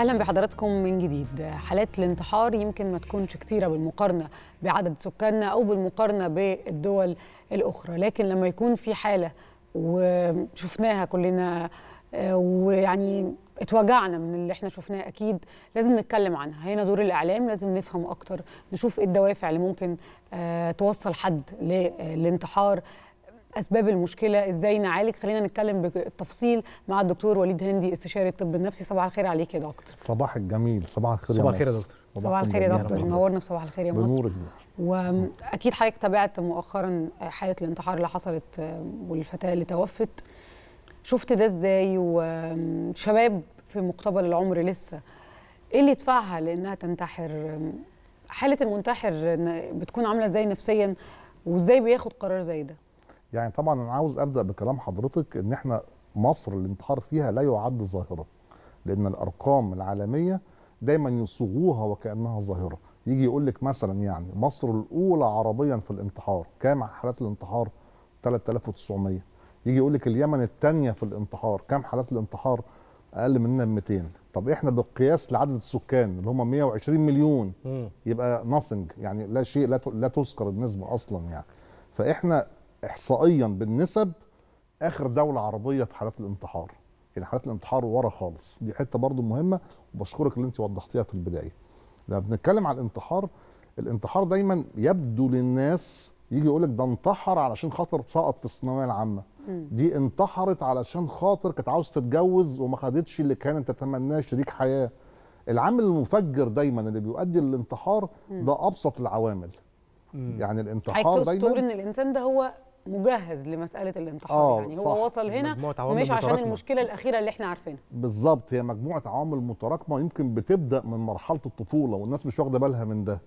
اهلا بحضراتكم من جديد حالات الانتحار يمكن ما تكونش كتيره بالمقارنه بعدد سكاننا او بالمقارنه بالدول الاخرى لكن لما يكون في حاله وشفناها كلنا آه، ويعني اتوجعنا من اللي احنا شفناه اكيد لازم نتكلم عنها هنا دور الاعلام لازم نفهم اكتر نشوف ايه الدوافع اللي ممكن آه، توصل حد آه، للانتحار اسباب المشكله ازاي نعالج خلينا نتكلم بالتفصيل مع الدكتور وليد هندي استشاري الطب النفسي صباح الخير عليك يا دكتور صباح الجميل صباح الخير صباح الخير يا دكتور صباح الخير يا دكتور منورنا في صباح الخير يا مصر واكيد حضرتك تابعت مؤخرا حاله الانتحار اللي حصلت والفتاه اللي توفت شفت ده ازاي وشباب في مقتبل العمر لسه ايه اللي يدفعها لانها تنتحر حاله المنتحر بتكون عامله ازاي نفسيا وازاي بياخد قرار زي ده يعني طبعا انا عاوز ابدا بكلام حضرتك ان احنا مصر الانتحار فيها لا يعد ظاهره لان الارقام العالميه دايما يصوغوها وكانها ظاهره يجي يقول لك مثلا يعني مصر الاولى عربيا في الانتحار كام حالات الانتحار 3900 يجي يقول لك اليمن الثانيه في الانتحار كام حالات الانتحار اقل مننا ب 200 طب احنا بالقياس لعدد السكان اللي هم 120 مليون يبقى ناسنج يعني لا شيء لا تذكر النسبه اصلا يعني فاحنا احصائيا بالنسب اخر دوله عربيه في حالات الانتحار يعني حالات الانتحار ورا خالص دي حته برضو مهمه وبشكرك اللي انت وضحتيها في البدايه لما بنتكلم على الانتحار الانتحار دايما يبدو للناس يجي يقول لك ده انتحر علشان خاطر سقط في الثانويه العامه دي انتحرت علشان خاطر كانت عاوز تتجوز وما خدتش اللي كانت تتمناه شريك حياه العامل المفجر دايما اللي بيؤدي للانتحار ده ابسط العوامل يعني الانتحار دايما ان الانسان ده هو مجهز لمساله الانتحار آه يعني صح. هو وصل هنا مش عشان المشكله الاخيره اللي احنا عارفينها بالظبط هي مجموعه عوامل متراكمه يمكن بتبدا من مرحله الطفوله والناس مش واخده بالها من ده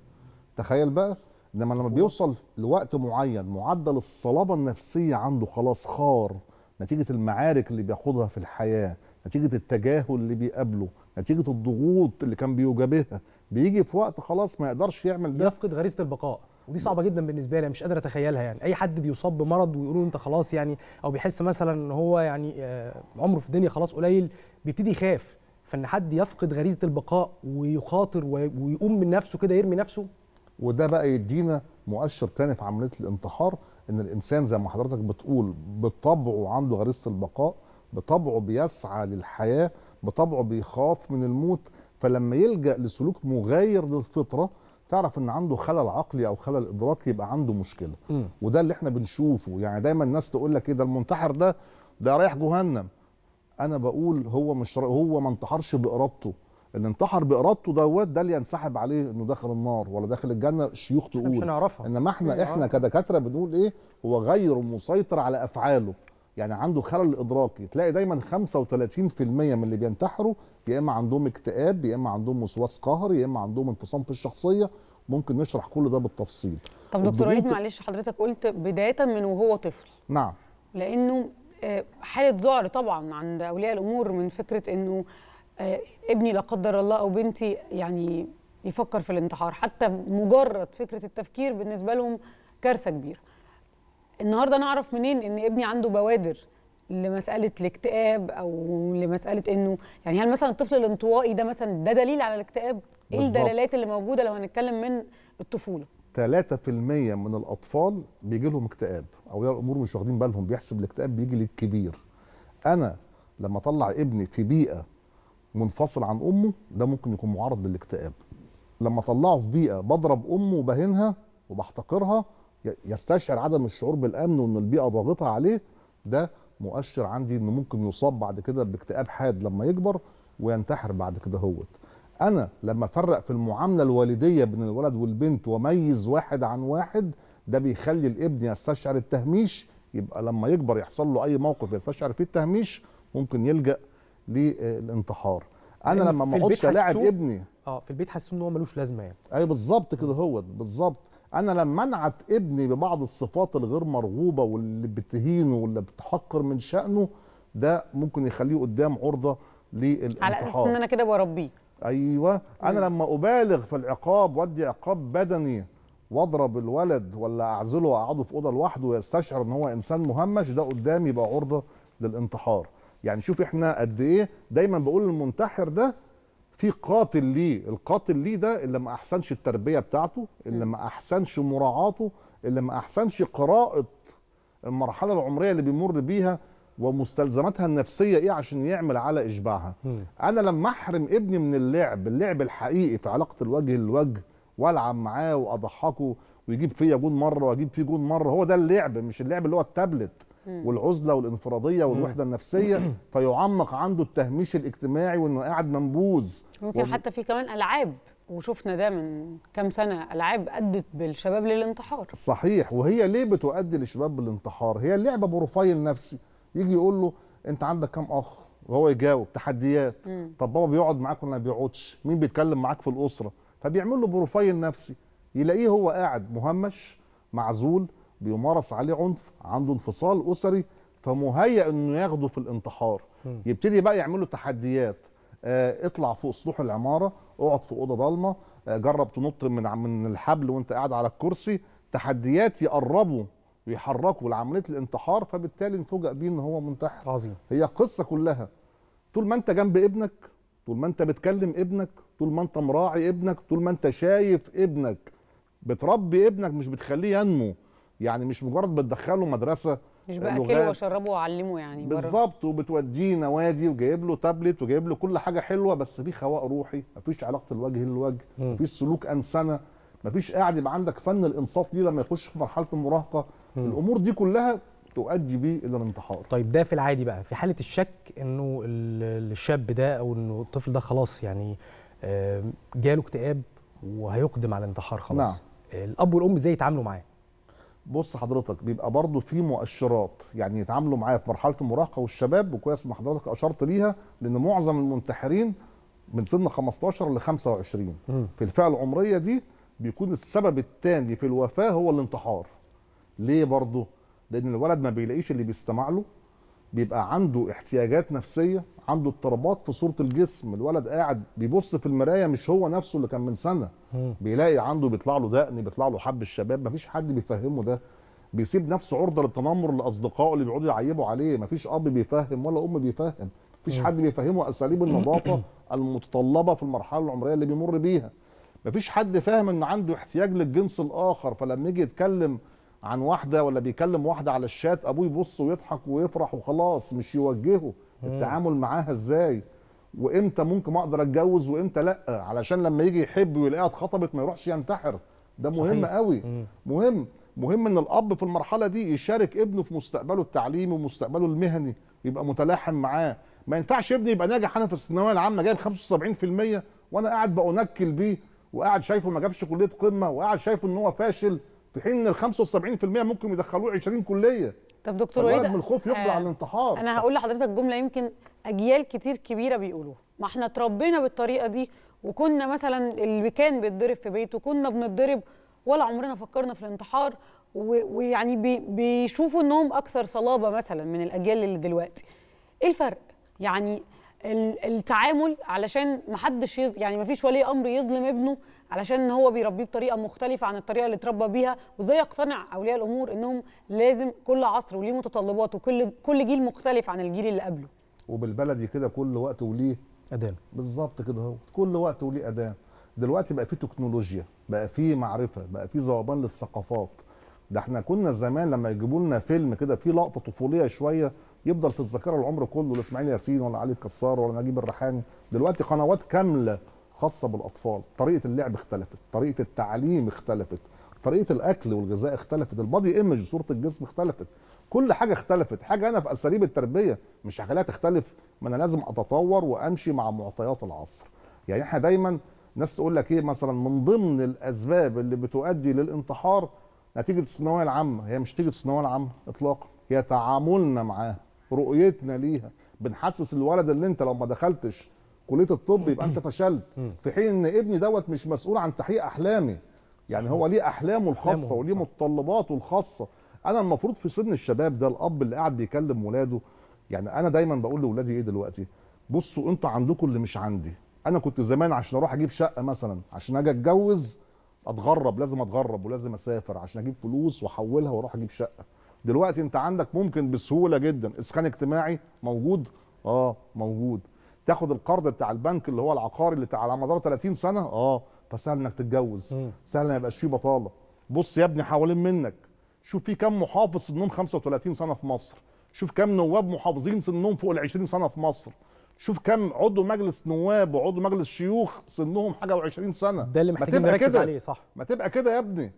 تخيل بقى انما لما بيوصل لوقت معين معدل الصلابه النفسيه عنده خلاص خار نتيجه المعارك اللي بياخدها في الحياه نتيجه التجاهل اللي بيقابله نتيجه الضغوط اللي كان بيجابهها بيجي في وقت خلاص ما يقدرش يعمل ده يفقد غريزه البقاء ودي صعبه جدا بالنسبه لي مش قادر اتخيلها يعني اي حد بيصاب بمرض ويقولوا انت خلاص يعني او بيحس مثلا ان هو يعني آه، عمره في الدنيا خلاص قليل بيبتدي يخاف فان حد يفقد غريزه البقاء ويخاطر ويقوم من نفسه كده يرمي نفسه وده بقى يدينا مؤشر تاني في عمليه الانتحار ان الانسان زي ما حضرتك بتقول بطبعه عنده غريزه البقاء بطبعه بيسعى للحياه بطبعه بيخاف من الموت فلما يلجا لسلوك مغاير للفطره تعرف ان عنده خلل عقلي او خلل ادراكي يبقى عنده مشكله م. وده اللي احنا بنشوفه يعني دايما الناس تقول لك ايه ده المنتحر ده ده رايح جهنم انا بقول هو مش هو ما انتحرش بارادته اللي انتحر بارادته دوت ده اللي ينسحب عليه انه داخل النار ولا داخل الجنه الشيوخ تقول مش هنعرفها انما احنا أيوة. احنا كدكاتره بنقول ايه هو غير مسيطر على افعاله يعني عنده خلل ادراكي تلاقي دايما 35% من اللي بينتحروا يا اما عندهم اكتئاب يا اما عندهم وسواس قهري يا اما عندهم انفصام في الشخصيه ممكن نشرح كل ده بالتفصيل طب دكتور وليد معلش حضرتك قلت بدايه من وهو طفل نعم لانه آه، حاله ذعر طبعا عند اولياء الامور من فكره انه آه، ابني لا قدر الله او بنتي يعني يفكر في الانتحار حتى مجرد فكره التفكير بالنسبه لهم كارثه كبيره النهارده نعرف منين ان ابني عنده بوادر لمساله الاكتئاب او لمساله انه يعني هل مثلا الطفل الانطوائي ده مثلا ده دليل على الاكتئاب؟ ايه الدلالات اللي موجوده لو هنتكلم من الطفوله؟ 3% من الاطفال بيجي لهم اكتئاب اولياء الامور مش واخدين بالهم بيحسب الاكتئاب بيجي للكبير. انا لما اطلع ابني في بيئه منفصل عن امه ده ممكن يكون معرض للاكتئاب. لما اطلعه في بيئه بضرب امه وبهينها وبحتقرها يستشعر عدم الشعور بالامن وان البيئه ضاغطه عليه ده مؤشر عندي انه ممكن يصاب بعد كده باكتئاب حاد لما يكبر وينتحر بعد كده هوت انا لما افرق في المعامله الوالديه بين الولد والبنت واميز واحد عن واحد ده بيخلي الابن يستشعر التهميش يبقى لما يكبر يحصل له اي موقف يستشعر فيه التهميش ممكن يلجا للانتحار انا لما ما اقعدش الاعب ابني اه في البيت حاسس ان هو ملوش لازمه يعني ايوه بالظبط كده هوت بالظبط انا لما انعت ابني ببعض الصفات الغير مرغوبه واللي بتهينه واللي بتحقر من شانه ده ممكن يخليه قدام عرضه للانتحار على اساس ان انا كده بربيه ايوه انا لما ابالغ في العقاب وادي عقاب بدني واضرب الولد ولا اعزله واقعده في اوضه لوحده ويستشعر ان هو انسان مهمش ده قدامي يبقى عرضه للانتحار يعني شوف احنا قد ايه دايما بقول المنتحر ده في قاتل ليه القاتل ليه ده اللي ما احسنش التربيه بتاعته اللي ما احسنش مراعاته اللي ما احسنش قراءه المرحله العمريه اللي بيمر بيها ومستلزماتها النفسيه ايه عشان يعمل على اشباعها م. انا لما احرم ابني من اللعب اللعب الحقيقي في علاقه الوجه للوجه والعب معاه واضحكه ويجيب فيا جون مره واجيب فيه جون مره هو ده اللعب مش اللعب اللي هو التابلت والعزله والانفراديه والوحده النفسيه فيعمق عنده التهميش الاجتماعي وانه قاعد منبوذ ممكن حتى في كمان العاب وشفنا ده من كام سنه العاب ادت بالشباب للانتحار صحيح وهي ليه بتؤدي للشباب بالانتحار هي اللعبه بروفايل نفسي يجي يقول له انت عندك كام اخ وهو يجاوب تحديات مم. طب بابا بيقعد معاك ولا ما بيقعدش مين بيتكلم معاك في الاسره فبيعمل له بروفايل نفسي يلاقيه هو قاعد مهمش معزول بيمارس عليه عنف عنده انفصال اسري فمهيئ انه ياخده في الانتحار م. يبتدي بقى له تحديات آه اطلع فوق سطوح العماره اقعد في اوضه ضلمه آه جرب تنط من من الحبل وانت قاعد على الكرسي تحديات يقربوا ويحركوا لعمليه الانتحار فبالتالي نفوجئ بيه ان هو منتحر عظيم هي قصه كلها طول ما انت جنب ابنك طول ما انت بتكلم ابنك طول ما انت مراعي ابنك طول ما انت شايف ابنك بتربي ابنك مش بتخليه ينمو يعني مش مجرد بتدخله مدرسه مش بقى واشربه واعلمه يعني بالظبط وبتوديه نوادي وجايب له تابلت وجايب له كل حاجه حلوه بس في خواء روحي مفيش علاقه الوجه للوجه مفيش سلوك انسنه مفيش قاعد يبقى عندك فن الانصات ليه لما يخش في مرحله المراهقه الامور دي كلها تؤدي بيه الى الانتحار طيب ده في العادي بقى في حاله الشك انه الشاب ده او انه الطفل ده خلاص يعني جاله اكتئاب وهيقدم على الانتحار خلاص نعم. آه، الاب والام ازاي يتعاملوا معاه بص حضرتك بيبقى برضه في مؤشرات يعني يتعاملوا معايا في مرحله المراهقه والشباب وكويس ان حضرتك اشرت ليها لان معظم المنتحرين من سن 15 ل 25 في الفئه العمريه دي بيكون السبب الثاني في الوفاه هو الانتحار ليه برضه لان الولد ما بيلاقيش اللي بيستمع له بيبقى عنده احتياجات نفسيه عنده اضطرابات في صوره الجسم الولد قاعد بيبص في المرايه مش هو نفسه اللي كان من سنه بيلاقي عنده بيطلع له دقن بيطلع له حب الشباب مفيش حد بيفهمه ده بيسيب نفسه عرضه للتنمر لاصدقائه اللي بيقعدوا يعيبوا عليه مفيش اب بيفهم ولا ام بيفهم مفيش حد بيفهمه اساليب النظافه المتطلبه في المرحله العمريه اللي بيمر بيها مفيش حد فاهم ان عنده احتياج للجنس الاخر فلما يجي يتكلم عن واحده ولا بيكلم واحده على الشات ابوه يبص ويضحك ويفرح وخلاص مش يوجهه التعامل معاها ازاي وامتى ممكن اقدر اتجوز وامتى لا علشان لما يجي يحب ويلاقيها اتخطبت ما يروحش ينتحر ده مهم صحيح. قوي مم. مهم مهم ان الاب في المرحله دي يشارك ابنه في مستقبله التعليمي ومستقبله المهني يبقى متلاحم معاه ما ينفعش ابني يبقى ناجح انا في الثانويه العامه جايب 75% وانا قاعد بانكل بيه وقاعد شايفه ما جابش كليه قمه وقاعد شايفه ان هو فاشل في حين ال 75% ممكن يدخلوه 20 كليه طب دكتور وليد من الخوف يقبل آه على الانتحار انا هقول لحضرتك جمله يمكن اجيال كتير كبيره بيقولوها ما احنا اتربينا بالطريقه دي وكنا مثلا اللي كان بيتضرب في بيته كنا بنتضرب ولا عمرنا فكرنا في الانتحار ويعني بي بيشوفوا انهم اكثر صلابه مثلا من الاجيال اللي دلوقتي ايه الفرق يعني التعامل علشان ما حدش يعني ما فيش ولي امر يظلم ابنه علشان هو بيربيه بطريقه مختلفه عن الطريقه اللي اتربى بيها وازاي يقتنع اولياء الامور انهم لازم كل عصر وليه متطلباته وكل كل جيل مختلف عن الجيل اللي قبله وبالبلدي كده كل وقت وليه اذان بالظبط كده هو كل وقت وليه اذان دلوقتي بقى في تكنولوجيا بقى في معرفه بقى في ذوبان للثقافات ده احنا كنا زمان لما يجيبوا لنا فيلم كده فيه لقطه طفوليه شويه يفضل في الذاكره العمر كله لا اسماعيل ياسين ولا علي الكسار ولا نجيب الريحاني دلوقتي قنوات كامله خاصه بالاطفال طريقه اللعب اختلفت طريقه التعليم اختلفت طريقه الاكل والغذاء اختلفت البادي ايمج صوره الجسم اختلفت كل حاجه اختلفت حاجه انا في اساليب التربيه مش هخليها تختلف ما انا لازم اتطور وامشي مع معطيات العصر يعني احنا دايما ناس تقول لك ايه مثلا من ضمن الاسباب اللي بتؤدي للانتحار نتيجه الثانويه العامه هي مش نتيجه الثانويه العامه اطلاقا هي تعاملنا معاها رؤيتنا ليها بنحسس الولد اللي انت لو ما دخلتش كليه الطب يبقى انت فشلت في حين ان ابني دوت مش مسؤول عن تحقيق احلامي يعني هو ليه احلامه الخاصه وليه متطلباته الخاصه انا المفروض في سن الشباب ده الاب اللي قاعد بيكلم ولاده يعني انا دايما بقول لاولادي ايه دلوقتي بصوا انتوا عندكم اللي مش عندي انا كنت زمان عشان اروح اجيب شقه مثلا عشان اجي اتجوز اتغرب لازم اتغرب ولازم اسافر عشان اجيب فلوس واحولها واروح اجيب شقه دلوقتي انت عندك ممكن بسهوله جدا اسكان اجتماعي موجود اه موجود تاخد القرض بتاع البنك اللي هو العقاري اللي على مدار 30 سنه اه فسهل انك تتجوز سهل ما يبقاش فيه بطاله بص يا ابني حوالين منك شوف في كام محافظ سنهم 35 سنه في مصر شوف كام نواب محافظين سنهم فوق ال 20 سنه في مصر شوف كم عضو مجلس نواب وعضو مجلس شيوخ سنهم حاجه و20 سنه ده اللي محتاجين نركز عليه صح ما تبقى كده يا ابني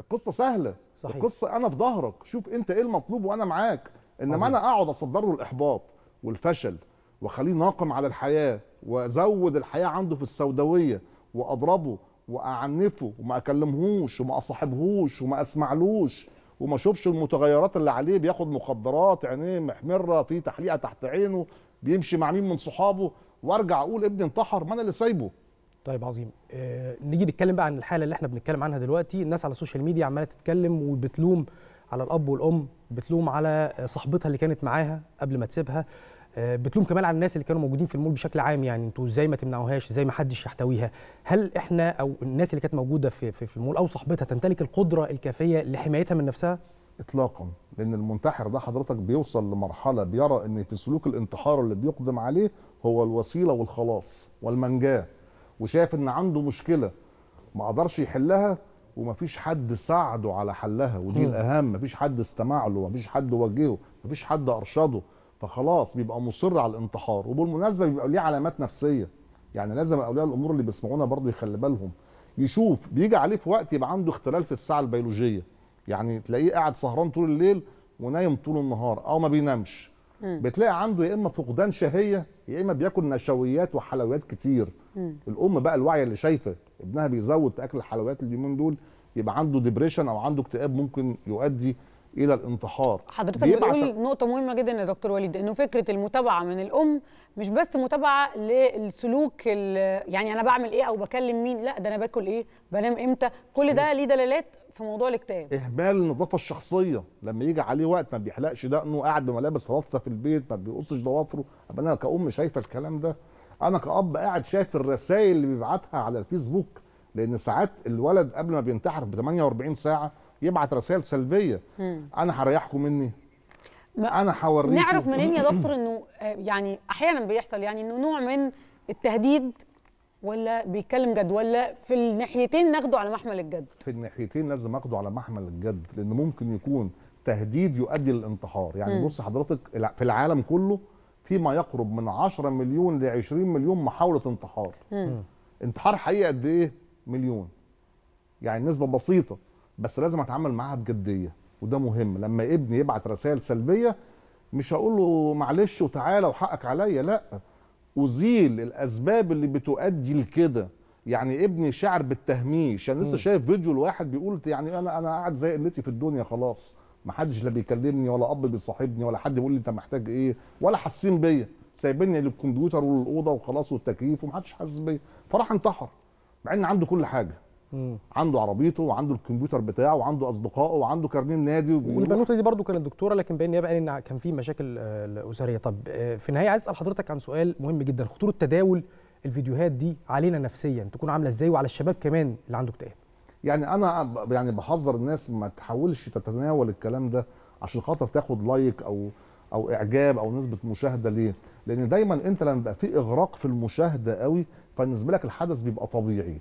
القصه سهله صحيح. القصه انا في ظهرك شوف انت ايه المطلوب وانا معاك انما انا اقعد اصدر له الاحباط والفشل واخليه ناقم على الحياه وازود الحياه عنده في السوداويه واضربه واعنفه وما اكلمهوش وما اصاحبهوش وما اسمعلوش وما اشوفش المتغيرات اللي عليه بياخد مخدرات عينيه محمره في تحليقه تحت عينه بيمشي مع مين من صحابه وارجع اقول ابني انتحر ما انا اللي سايبه طيب عظيم آه نيجي نتكلم بقى عن الحاله اللي احنا بنتكلم عنها دلوقتي الناس على السوشيال ميديا عماله تتكلم وبتلوم على الاب والام بتلوم على صاحبتها اللي كانت معاها قبل ما تسيبها آه بتلوم كمان على الناس اللي كانوا موجودين في المول بشكل عام يعني انتوا ازاي ما تمنعوهاش ازاي ما حدش يحتويها هل احنا او الناس اللي كانت موجوده في, في, في المول او صاحبتها تمتلك القدره الكافيه لحمايتها من نفسها اطلاقا لان المنتحر ده حضرتك بيوصل لمرحله بيرى ان في سلوك الانتحار اللي بيقدم عليه هو الوسيله والخلاص والمنجاه وشايف ان عنده مشكله ما قدرش يحلها ومفيش حد ساعده على حلها ودي الاهم مفيش حد استمع له مفيش حد وجهه مفيش حد ارشده فخلاص بيبقى مصر على الانتحار وبالمناسبه بيبقى ليه علامات نفسيه يعني لازم اولياء الامور اللي بيسمعونا برضه يخلي بالهم يشوف بيجي عليه في وقت يبقى عنده اختلال في الساعه البيولوجيه يعني تلاقيه قاعد سهران طول الليل ونايم طول النهار او ما بينامش مم. بتلاقي عنده يا اما فقدان شهيه يا اما بياكل نشويات وحلويات كتير مم. الام بقى الواعيه اللي شايفه ابنها بيزود في اكل الحلويات اليومين دول يبقى عنده ديبريشن او عنده اكتئاب ممكن يؤدي الى الانتحار حضرتك بتقول ت... نقطه مهمه جدا يا دكتور وليد انه فكره المتابعه من الام مش بس متابعه للسلوك يعني انا بعمل ايه او بكلم مين لا ده انا باكل ايه بنام امتى كل ده ليه دلالات في موضوع الاكتئاب اهمال النظافه الشخصيه لما يجي عليه وقت ما بيحلقش دقنه قاعد بملابس رابطه في البيت ما بيقصش ضوافره انا كأم شايفه الكلام ده انا كأب قاعد شايف الرسائل اللي بيبعتها على الفيسبوك لان ساعات الولد قبل ما بينتحر ب 48 ساعه يبعت رسائل سلبيه م. انا هريحكم مني انا هوريكم نعرف منين يا دكتور انه آه، يعني احيانا بيحصل يعني انه نوع من التهديد ولا بيتكلم جد ولا في الناحيتين ناخده على محمل الجد في الناحيتين لازم اخده على محمل الجد لان ممكن يكون تهديد يؤدي للانتحار يعني م. بص حضرتك في العالم كله في ما يقرب من 10 مليون ل 20 مليون محاوله انتحار م. انتحار حقيقي قد ايه مليون يعني نسبه بسيطه بس لازم اتعامل معاها بجديه وده مهم لما ابني يبعت رسائل سلبيه مش هقول له معلش وتعالى وحقك عليا لا ازيل الاسباب اللي بتؤدي لكده يعني ابني شعر بالتهميش انا لسه شايف فيديو لواحد بيقول يعني انا انا قاعد زي قلتي في الدنيا خلاص ما حدش لا بيكلمني ولا اب بيصاحبني ولا حد بيقول لي انت محتاج ايه ولا حاسين بيا سايبيني للكمبيوتر والاوضه وخلاص والتكييف ومحدش حاسس بيا فراح انتحر مع ان عنده كل حاجه عنده عربيته وعنده الكمبيوتر بتاعه وعنده اصدقائه وعنده كارنيه النادي والبنوته دي برضو كانت دكتوره لكن بان يبقى ان كان في مشاكل آه، اسريه طب آه، في النهايه عايز اسال حضرتك عن سؤال مهم جدا خطوره تداول الفيديوهات دي علينا نفسيا تكون عامله ازاي وعلى الشباب كمان اللي عنده اكتئاب يعني انا يعني بحذر الناس ما تحاولش تتناول الكلام ده عشان خاطر تاخد لايك او او اعجاب او نسبه مشاهده ليه لان دايما انت لما بيبقى في اغراق في المشاهده قوي فبالنسبه لك الحدث بيبقى طبيعي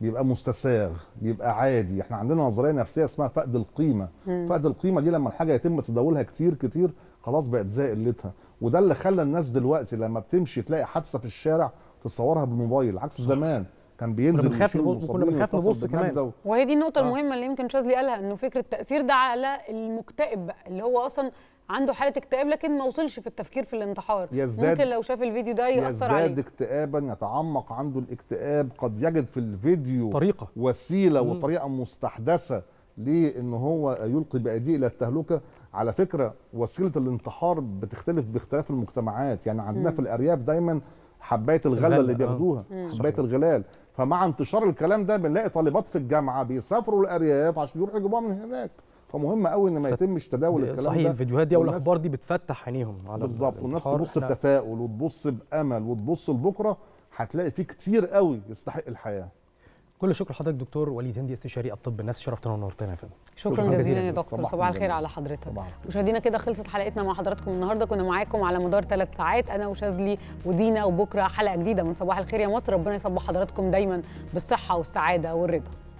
بيبقى مستساغ بيبقى عادي احنا عندنا نظريه نفسيه اسمها فقد القيمه فقد القيمه دي لما الحاجه يتم تداولها كتير كتير خلاص بقت زي قلتها وده اللي خلى الناس دلوقتي لما بتمشي تلاقي حادثه في الشارع تصورها بالموبايل عكس زمان كان بينزل كنا بنخاف نبص كنا بنخاف نبص كمان و... وهي دي النقطه آه. المهمه اللي يمكن شاذلي قالها انه فكره التاثير ده على المكتئب بقى اللي هو اصلا عنده حاله اكتئاب لكن ما وصلش في التفكير في الانتحار يزداد ممكن لو شاف الفيديو ده ياثر يزداد عليه يزداد اكتئابا يتعمق عنده الاكتئاب قد يجد في الفيديو طريقه وسيله مم. وطريقه مستحدثه لان هو يلقي بايديه الى التهلكه على فكره وسيله الانتحار بتختلف باختلاف المجتمعات يعني عندنا مم. في الارياف دايما حبايه الغله اللي آه. بياخدوها حبايه الغلال فمع انتشار الكلام ده بنلاقي طالبات في الجامعه بيسافروا الارياف عشان يروحوا يجيبوها من هناك فمهم قوي ان ما يتمش تداول الكلام صحيح ده الفيديوهات دي والاخبار دي بتفتح عينيهم على بالظبط والناس تبص بتفاؤل وتبص بامل وتبص لبكره هتلاقي في كتير قوي يستحق الحياه كل الشكر لحضرتك دكتور وليد هندي استشاري الطب النفسي شرفتنا ونورتنا يا فندم شكرا, شكرا جزيلا يا دكتور صباح الخير على حضرتك مشاهدينا كده خلصت حلقتنا مع حضراتكم النهارده كنا معاكم على مدار ثلاث ساعات انا وشاذلي ودينا وبكره حلقه جديده من صباح الخير يا مصر ربنا يصبح حضراتكم دايما بالصحه والسعاده والرضا